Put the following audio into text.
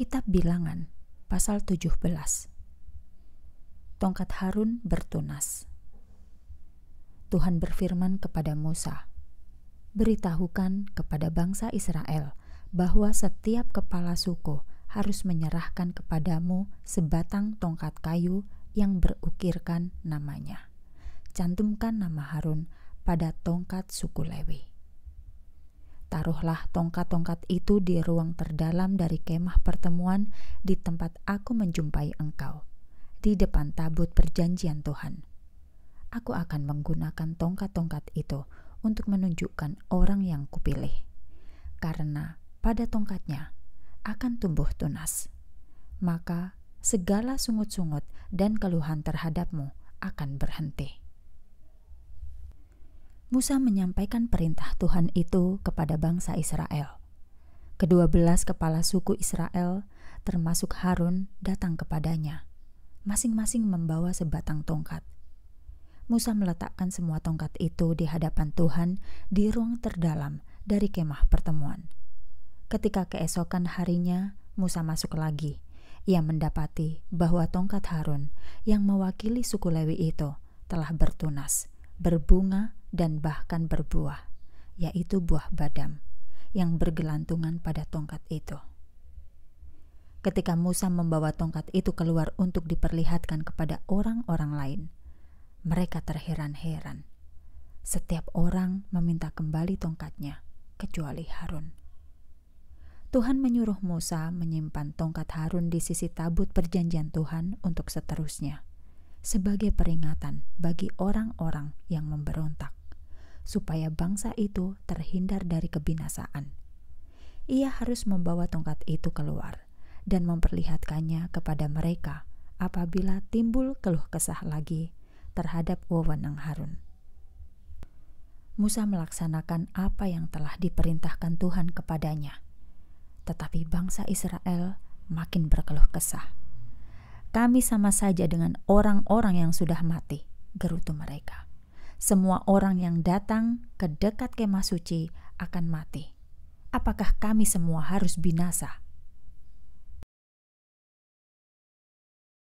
Kitab Bilangan pasal 17 Tongkat Harun bertunas Tuhan berfirman kepada Musa Beritahukan kepada bangsa Israel bahwa setiap kepala suku harus menyerahkan kepadamu sebatang tongkat kayu yang berukirkan namanya. Cantumkan nama Harun pada tongkat suku Lewi. Taruhlah tongkat-tongkat itu di ruang terdalam dari kemah pertemuan di tempat aku menjumpai engkau, di depan tabut perjanjian Tuhan. Aku akan menggunakan tongkat-tongkat itu untuk menunjukkan orang yang kupilih. Karena pada tongkatnya akan tumbuh tunas. Maka segala sungut-sungut dan keluhan terhadapmu akan berhenti. Musa menyampaikan perintah Tuhan itu kepada bangsa Israel. Kedua belas kepala suku Israel, termasuk Harun, datang kepadanya. Masing-masing membawa sebatang tongkat. Musa meletakkan semua tongkat itu di hadapan Tuhan di ruang terdalam dari kemah pertemuan. Ketika keesokan harinya, Musa masuk lagi. Ia mendapati bahwa tongkat Harun yang mewakili suku Lewi itu telah bertunas, berbunga, dan bahkan berbuah, yaitu buah badam yang bergelantungan pada tongkat itu. Ketika Musa membawa tongkat itu keluar untuk diperlihatkan kepada orang-orang lain, mereka terheran-heran. Setiap orang meminta kembali tongkatnya, kecuali Harun. Tuhan menyuruh Musa menyimpan tongkat Harun di sisi tabut perjanjian Tuhan untuk seterusnya, sebagai peringatan bagi orang-orang yang memberontak supaya bangsa itu terhindar dari kebinasaan. Ia harus membawa tongkat itu keluar dan memperlihatkannya kepada mereka apabila timbul keluh kesah lagi terhadap wewenang Harun. Musa melaksanakan apa yang telah diperintahkan Tuhan kepadanya. Tetapi bangsa Israel makin berkeluh kesah. Kami sama saja dengan orang-orang yang sudah mati, gerutu mereka semua orang yang datang ke dekat kemah suci akan mati. Apakah kami semua harus binasa?'